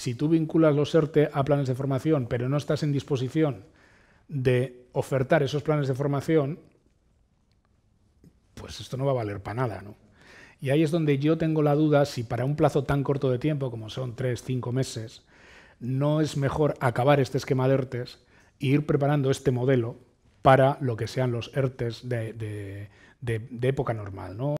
si tú vinculas los ERTE a planes de formación, pero no estás en disposición de ofertar esos planes de formación, pues esto no va a valer para nada, ¿no? Y ahí es donde yo tengo la duda si para un plazo tan corto de tiempo, como son tres, cinco meses, no es mejor acabar este esquema de ERTES e ir preparando este modelo para lo que sean los ERTES de, de época normal. ¿no?